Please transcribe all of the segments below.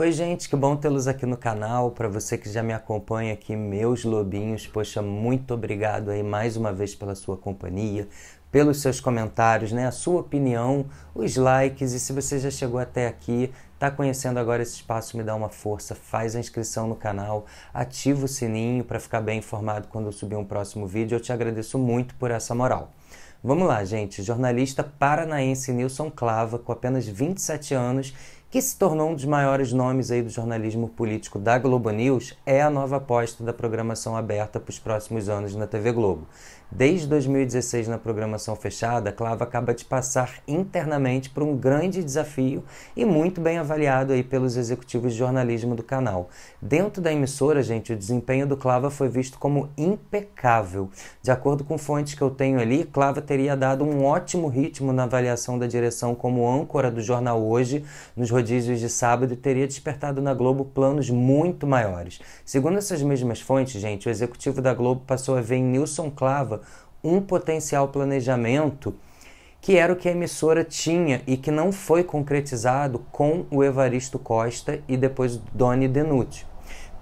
Oi, gente, que bom tê-los aqui no canal. Para você que já me acompanha aqui, meus lobinhos, poxa, muito obrigado aí mais uma vez pela sua companhia, pelos seus comentários, né? A sua opinião, os likes e se você já chegou até aqui, tá conhecendo agora esse espaço, me dá uma força, faz a inscrição no canal, ativa o sininho para ficar bem informado quando eu subir um próximo vídeo. Eu te agradeço muito por essa moral. Vamos lá, gente. Jornalista paranaense Nilson Clava, com apenas 27 anos, que se tornou um dos maiores nomes aí do jornalismo político da Globo News, é a nova aposta da programação aberta para os próximos anos na TV Globo. Desde 2016, na programação fechada, Clava acaba de passar internamente por um grande desafio e muito bem avaliado aí pelos executivos de jornalismo do canal. Dentro da emissora, gente, o desempenho do Clava foi visto como impecável. De acordo com fontes que eu tenho ali, Clava teria dado um ótimo ritmo na avaliação da direção como âncora do jornal hoje nos rodízios de sábado teria despertado na Globo planos muito maiores. Segundo essas mesmas fontes, gente, o executivo da Globo passou a ver em Nilson Clava um potencial planejamento que era o que a emissora tinha e que não foi concretizado com o Evaristo Costa e depois Doni Denuti.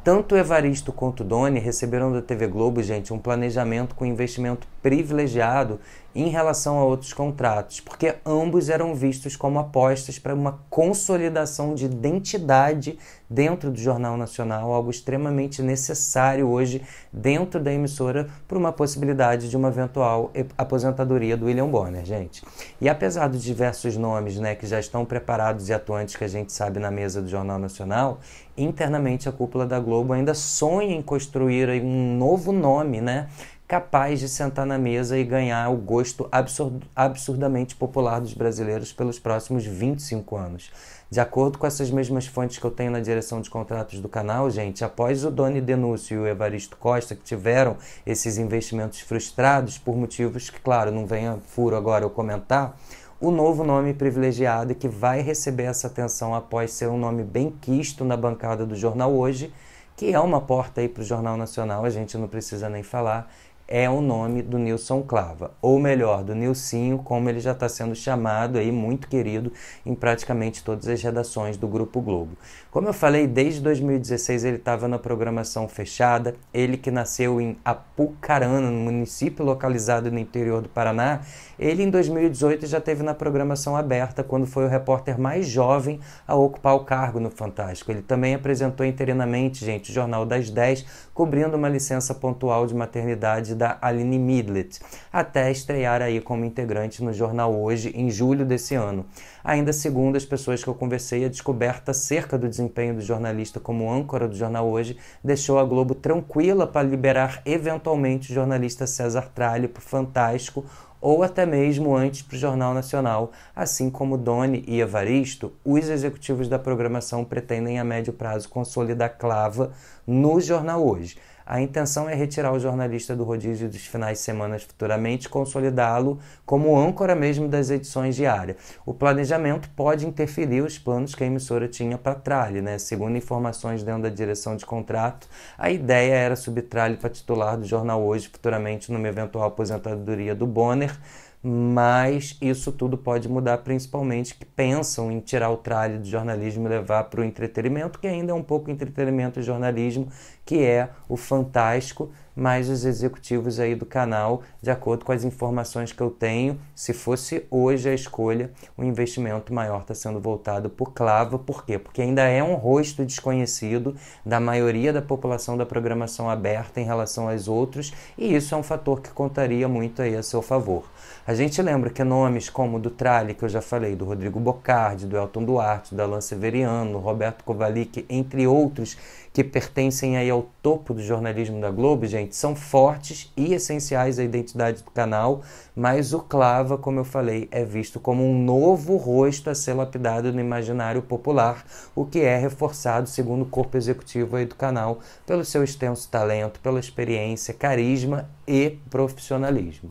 Tanto Evaristo quanto Doni receberam da TV Globo, gente, um planejamento com investimento privilegiado em relação a outros contratos, porque ambos eram vistos como apostas para uma consolidação de identidade dentro do Jornal Nacional, algo extremamente necessário hoje dentro da emissora para uma possibilidade de uma eventual aposentadoria do William Bonner, gente. E apesar dos diversos nomes, né, que já estão preparados e atuantes que a gente sabe na mesa do Jornal Nacional, internamente a cúpula da Globo ainda sonha em construir um novo nome, né? capaz de sentar na mesa e ganhar o gosto absurd absurdamente popular dos brasileiros pelos próximos 25 anos. De acordo com essas mesmas fontes que eu tenho na direção de contratos do canal, gente, após o Doni Denúcio e o Evaristo Costa, que tiveram esses investimentos frustrados por motivos que, claro, não venha furo agora eu comentar, o novo nome privilegiado que vai receber essa atenção após ser um nome bem quisto na bancada do jornal hoje, que é uma porta aí para o Jornal Nacional, a gente não precisa nem falar, é o nome do Nilson Clava, ou melhor, do Nilcinho, como ele já está sendo chamado aí, muito querido em praticamente todas as redações do Grupo Globo. Como eu falei, desde 2016 ele estava na programação fechada, ele que nasceu em Apucarana, no município localizado no interior do Paraná, ele em 2018 já teve na programação aberta quando foi o repórter mais jovem a ocupar o cargo no Fantástico. Ele também apresentou interinamente, gente, o Jornal das 10, cobrindo uma licença pontual de maternidade da Aline Midlet, até estrear aí como integrante no jornal Hoje em julho desse ano. Ainda segundo as pessoas que eu conversei, a descoberta acerca do desempenho do jornalista como âncora do jornal Hoje deixou a Globo tranquila para liberar eventualmente o jornalista César Tralho para o Fantástico ou até mesmo antes para o Jornal Nacional. Assim como Doni e Evaristo, os executivos da programação pretendem a médio prazo consolidar Clava no jornal hoje. A intenção é retirar o jornalista do rodízio dos finais de semana futuramente, consolidá-lo como âncora mesmo das edições diárias. O planejamento pode interferir os planos que a emissora tinha para Tralhe, né? Segundo informações dentro da direção de contrato, a ideia era subir para titular do jornal hoje, futuramente numa eventual aposentadoria do Bonner mas isso tudo pode mudar, principalmente que pensam em tirar o tralho do jornalismo e levar para o entretenimento, que ainda é um pouco entretenimento e jornalismo, que é o fantástico mais os executivos aí do canal, de acordo com as informações que eu tenho. Se fosse hoje a escolha, o investimento maior está sendo voltado por Clava. Por quê? Porque ainda é um rosto desconhecido da maioria da população da programação aberta em relação aos outros, e isso é um fator que contaria muito aí a seu favor. A gente lembra que nomes como do Tralli, que eu já falei, do Rodrigo Bocardi, do Elton Duarte, da Alan Severiano, Roberto Kovalik, entre outros que pertencem aí ao topo do jornalismo da Globo, gente, gente, são fortes e essenciais à identidade do canal, mas o Clava, como eu falei, é visto como um novo rosto a ser lapidado no imaginário popular, o que é reforçado, segundo o corpo executivo aí do canal, pelo seu extenso talento, pela experiência, carisma e profissionalismo.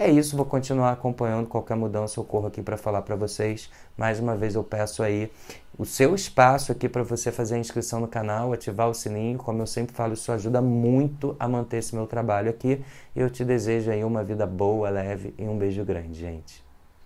É isso, vou continuar acompanhando qualquer mudança, eu corro aqui para falar para vocês. Mais uma vez eu peço aí o seu espaço aqui para você fazer a inscrição no canal, ativar o sininho, como eu sempre falo, isso ajuda muito a manter esse meu trabalho aqui. E eu te desejo aí uma vida boa, leve e um beijo grande, gente.